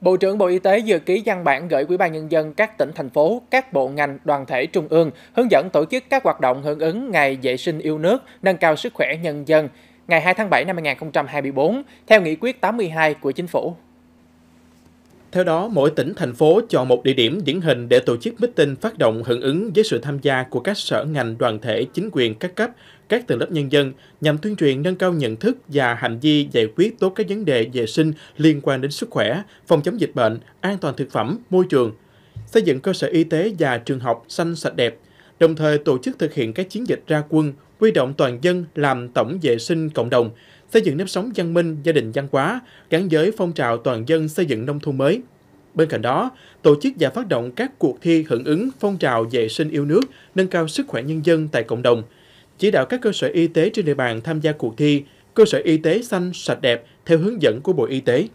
Bộ trưởng Bộ Y tế vừa ký văn bản gửi Ủy ban nhân dân các tỉnh thành phố, các bộ ngành, đoàn thể trung ương hướng dẫn tổ chức các hoạt động hưởng ứng ngày vệ sinh yêu nước, nâng cao sức khỏe nhân dân ngày 2 tháng 7 năm 2024 theo nghị quyết 82 của chính phủ. Theo đó, mỗi tỉnh, thành phố chọn một địa điểm điển hình để tổ chức meeting phát động hưởng ứng với sự tham gia của các sở ngành đoàn thể, chính quyền các cấp, các tầng lớp nhân dân nhằm tuyên truyền nâng cao nhận thức và hành vi giải quyết tốt các vấn đề vệ sinh liên quan đến sức khỏe, phòng chống dịch bệnh, an toàn thực phẩm, môi trường, xây dựng cơ sở y tế và trường học xanh sạch đẹp, đồng thời tổ chức thực hiện các chiến dịch ra quân quy động toàn dân làm tổng vệ sinh cộng đồng, xây dựng nếp sống văn minh, gia đình văn hóa, gắn với phong trào toàn dân xây dựng nông thôn mới. Bên cạnh đó, tổ chức và phát động các cuộc thi hưởng ứng phong trào vệ sinh yêu nước, nâng cao sức khỏe nhân dân tại cộng đồng, chỉ đạo các cơ sở y tế trên địa bàn tham gia cuộc thi cơ sở y tế xanh sạch đẹp theo hướng dẫn của Bộ Y tế.